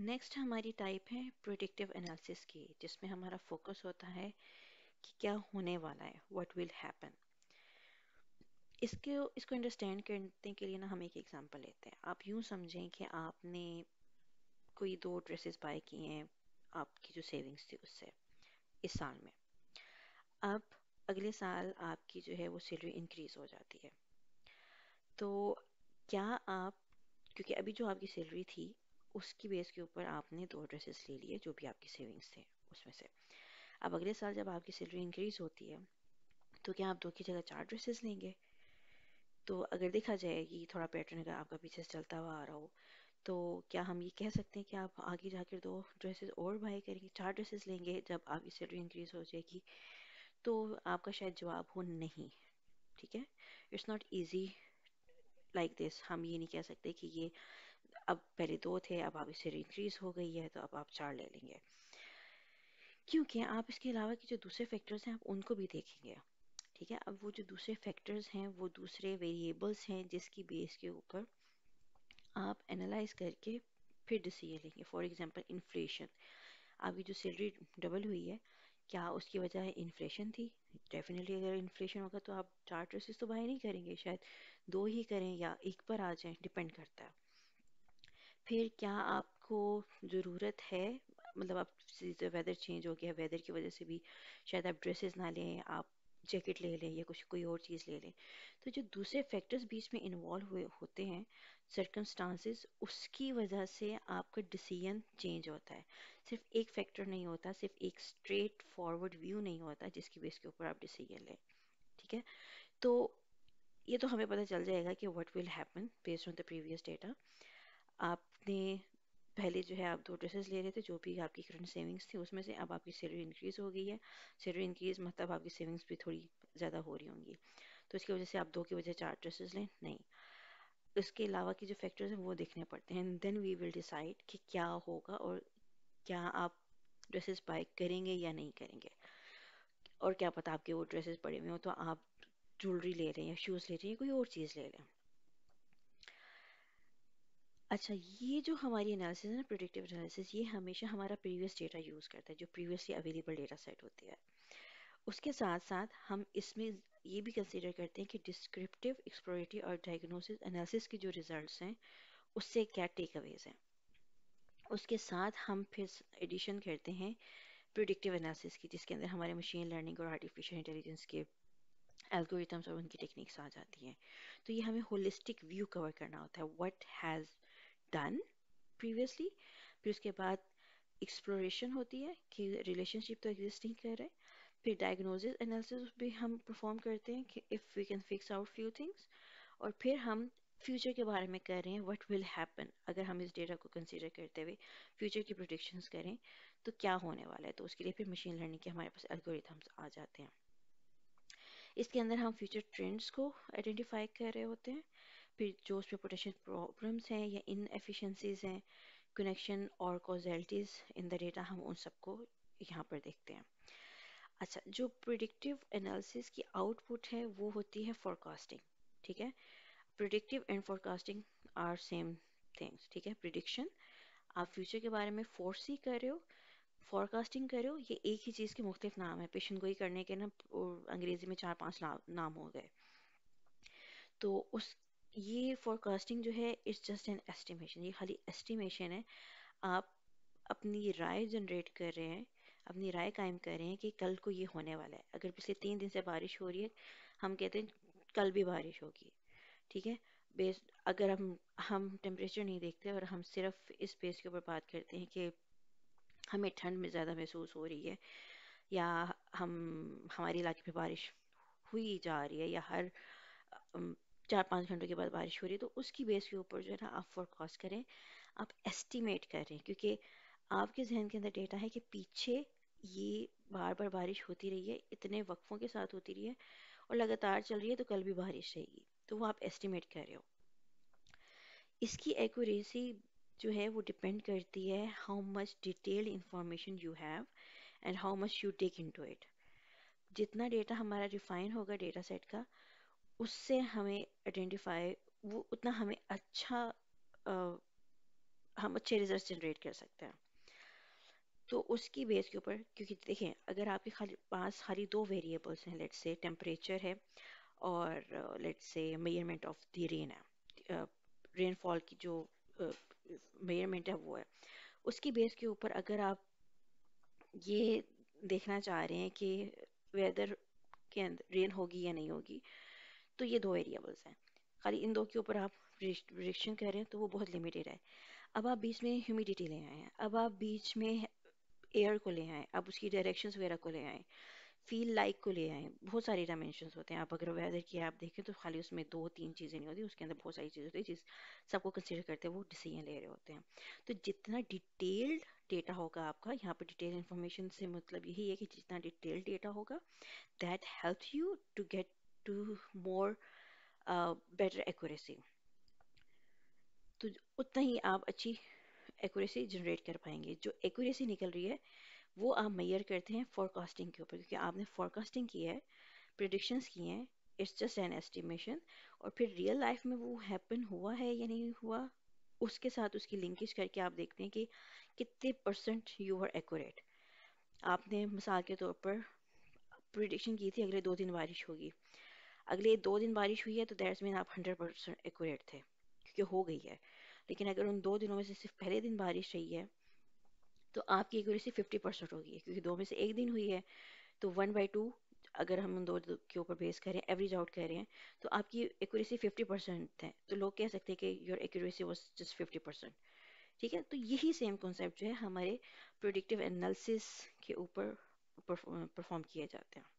Next हमारी type है predictive analysis की जिसमें हमारा फोकस होता है कि क्या होने वाला है व्हाट विल हैपन इसके इसको अंडरस्टैंड करने के लिए ना हम एक एग्जांपल लेते हैं आप यूँ समझें कि आपने कोई दो ड्रेसेस बाय किए हैं आपकी जो सेविंग्स थी उससे इस साल में अब अगले साल आपकी जो है वो सैलरी इंक्रीज़ हो जाती है तो क्या आप क्योंकि अभी जो आपकी सैलरी थी उसकी बेस के ऊपर आपने दो ड्रेसेस ले लिए जो भी आपकी सेविंग्स थे उसमें से अब अगले साल जब आपकी सैलरी इंक्रीज होती है तो क्या आप दो की जगह चार ड्रेसेस लेंगे तो अगर देखा जाए कि थोड़ा पैटर्न अगर आपका पीछे से चलता हुआ आ रहा हो तो क्या हम ये कह सकते हैं कि आप आगे जाकर दो ड्रेसेस और बाय करेंगे चार ड्रेसेस लेंगे जब आपकी सैलरी इंक्रीज हो जाएगी तो आपका शायद जवाब हो नहीं ठीक है it's not easy like this हम ये नहीं कह सकते कि ये अब पहले दो थे अब आप इसे इंक्रीज हो गई है तो अब आप चार ले लेंगे क्योंकि आप इसके अलावा के जो दूसरे फैक्टर्स हैं आप उनको भी देखेंगे ठीक है अब वो जो दूसरे फैक्टर्स हैं वो दूसरे वेरिएबल्स हैं जिसकी बेस के ऊपर आप एनालाइज करके फिर डिसीजन लेंगे फॉर एग्जांपल इन्फ्लेशन आपकी जो सैलरी डबल हुई है क्या उसकी वजह इन्फ्लेशन थी डेफिनेटली अगर इन्फ्लेशन होगा तो आप चार ट्रेसेस तो बाय नहीं करेंगे शायद दो ही करें या एक पर आ जाएं डिपेंड करता है फिर क्या आपको ज़रूरत है मतलब आप जैसे वेदर चेंज हो गया वेदर की वजह से भी शायद आप ड्रेसेस ना लें आप जैकेट ले लें या कुछ कोई और चीज़ ले लें तो जो दूसरे फैक्टर्स बीच में इन्वॉल्व हुए होते हैं सर्कमस्टांसिस उसकी वजह से आपका डिसीजन चेंज होता है सिर्फ एक फैक्टर नहीं होता सिर्फ एक स्ट्रेट फॉरवर्ड व्यू नहीं होता जिसकी बेस के ऊपर आप डिसीजन लें ठीक है तो ये तो हमें पता चल जाएगा कि what will happen based on the previous data आपने पहले जो है आप दो ड्रेसेस ले रहे थे जो भी आपकी करंट सेविंग्स थी उसमें से अब आपकी सैलरी इंक्रीज़ हो गई है सैलरी इंक्रीज़ मतलब आपकी सेविंग्स भी थोड़ी ज़्यादा हो रही होंगी तो इसकी वजह से आप दो की वजह चार ड्रेसेस लें नहीं इसके अलावा की जो फैक्टर्स हैं वो देखने पड़ते हैं देन वी विल डिसाइड कि क्या होगा और क्या आप ड्रेसेस बाय करेंगे या नहीं करेंगे और क्या पता आपके वो ड्रेसेस पड़े हुए हों तो आप ज्वेलरी ले रहे हैं या शूज़ ले रहे हैं कोई और चीज़ ले रहे हैं अच्छा ये जो हमारी एनालिसिस है ना प्रोडिक्टिव एनालिसिस ये हमेशा हमारा प्रीवियस डेटा यूज़ करता है जो प्रीवियसली अवेलेबल डेटा सेट होती है उसके साथ साथ हम इसमें ये भी कंसिडर करते हैं कि डिस्क्रिप्टिव एक्सप्लोरेटरी और डायग्नोसिस एनालिसिस के जो रिजल्ट हैं उससे क्या टेक अवेज हैं उसके साथ हम फिर एडिशन करते हैं प्रोडिक्टिव एनालिसिस की जिसके अंदर हमारे मशीन लर्निंग और आर्टिफिशियल इंटेलिजेंस के एल्गोरिथम्स और उनकी टेक्निक्स आ जाती हैं तो ये हमें होलिस्टिक व्यू कवर करना होता है व्हाट हैज़ डन प्रीवियसली फिर उसके बाद एक्सप्लोरेशन होती है कि रिलेशनशिप तो एग्जिस्ट नहीं कर रहे फिर डायग्नोसिस एनालिसिस भी हम परफॉर्म करते हैं कि if we can fix out few things और फिर हम फ्यूचर के बारे में कर रहे हैं व्हाट विल हैपन अगर हम इस डेटा को कंसीडर करते हुए फ्यूचर की प्रोडिक्शन करें तो क्या होने वाला है तो उसके लिए फिर मशीन लर्निंग के हमारे पास एल्गोरिथम्स आ जाते हैं इसके अंदर हम फ्यूचर ट्रेंड्स को आइडेंटिफाई कर रहे होते हैं फिर जो उस पर पोटेंशियल प्रॉब्लम्स हैं या इन एफिशेंसीज हैं कनेक्शन और कॉजलिटीज़ इन द डेटा हम उन सबको यहाँ पर देखते हैं अच्छा जो प्रिडिक्टिव एनालिसिस की आउटपुट है वो होती है फॉरकास्टिंग ठीक है predictive and forecasting are same things ठीक है प्रिडिक्शन आप फ्यूचर के बारे में फोरसी कर रहे हो फॉरकास्टिंग कर रहे हो ये एक ही चीज़ के मुख्तफ नाम है पेशन गोई करने के ना अंग्रेजी में चार पांच नाम हो गए तो उस ये फोरकास्टिंग जो है इट्स जस्ट एन एस्टिमेशन ये खाली एस्टिमेशन है आप अपनी राय जनरेट कर रहे हैं अपनी राय कायम कर रहे हैं कि कल को ये होने वाला है अगर पिछले तीन दिन से बारिश हो रही है हम कहते हैं कल भी बारिश होगी ठीक है बेस अगर हम हम टेम्परेचर नहीं देखते और हम सिर्फ इस बेस के ऊपर बात करते हैं कि हमें ठंड में ज़्यादा महसूस हो रही है या हम हमारे इलाके पर बारिश हुई जा रही है या हर चार पाँच घंटों के बाद बारिश हो रही है तो उसकी बेस के ऊपर जो है ना आप फोरकास्ट करें आप एस्टिमेट करें क्योंकि आपके जहन के अंदर डेटा है कि पीछे ये बार बार बारिश होती रही है इतने वक्फों के साथ होती रही है और लगातार चल रही है तो कल भी बारिश रहेगी तो वो आप एस्टिमेट कर रहे हो इसकी एक्यूरेसी जो है वो डिपेंड करती है how much detailed information you have and how much you take in to it जितना डेटा हमारा रिफाइन होगा डेटा सेट का उससे हमें आइडेंटिफाई वो उतना हमें अच्छा आ, हम अच्छे रिजल्ट जनरेट कर सकते हैं तो उसकी बेस के ऊपर क्योंकि देखें अगर आपके खाली पास खाली दो वेरिएबल्स हैं लेट्स से टेम्परेचर है और let's say measurement of the rain है रेनफॉल की जो मेजरमेंट है वो है उसकी बेस के ऊपर अगर आप ये देखना चाह रहे हैं कि वेदर के अंदर रेन होगी या नहीं होगी तो ये दो वेरिएबल्स हैं खाली इन दो के ऊपर आप प्रिडिक्शन कह रहे हैं तो वो बहुत लिमिटेड है अब आप बीच में ह्यूमिडिटी ले आए हैं अब आप बीच में एयर को ले आए आप उसकी डायरेक्शन वगैरह को ले आए फील लाइक को ले आए बहुत सारे डायमेंशन होते हैं आप अगर वेदर की आप देखें तो खाली उसमें दो तीन चीज़ें नहीं होती उसके अंदर बहुत सारी चीज़ें होती है जिस सबको कंसिडर करते हैं वो डिसीजन ले रहे होते हैं तो जितना डिटेल्ड डेटा होगा आपका यहाँ पर डिटेल इन्फॉर्मेशन से मतलब यही है कि जितना डिटेल्ड डेटा होगा that help you to get to more uh, better accuracy. तो उतना ही आप अच्छी accuracy generate कर पाएंगे जो accuracy निकल रही है वो आप मैयर करते हैं फॉरकास्टिंग के ऊपर क्योंकि आपने फॉरकास्टिंग की है प्रडिक्शंस की हैं इट्स जस्ट एन एस्टिमेशन और फिर रियल लाइफ में वो हैपन हुआ है या नहीं हुआ उसके साथ उसकी लिंकेज करके आप देखते हैं कि कितने परसेंट यू आर एक्यूरेट आपने मिसाल के तौर पर प्रिडिक्शन की थी अगले दो दिन बारिश होगी अगले दो दिन बारिश हुई है तो दैट्स मीन आप हंड्रेड परसेंट एकट थे क्योंकि हो गई है लेकिन अगर उन दो दिनों में से सिर्फ पहले दिन बारिश रही है तो आपकी एक्यूरेसी फिफ्टी परसेंट होगी क्योंकि दो में से एक दिन हुई है तो वन बाई टू अगर हम उन दो के ऊपर बेस कर रहे हैं एवरेज आउट रहे हैं तो आपकी एक्यूरेसी फिफ्टी परसेंट है तो लोग कह सकते हैं कि your accuracy was just fifty percent ठीक है तो यही सेम कॉन्सेप्ट जो है हमारे प्रोडिक्टिव एनालिसिस के ऊपर परफॉर्म किए जाते हैं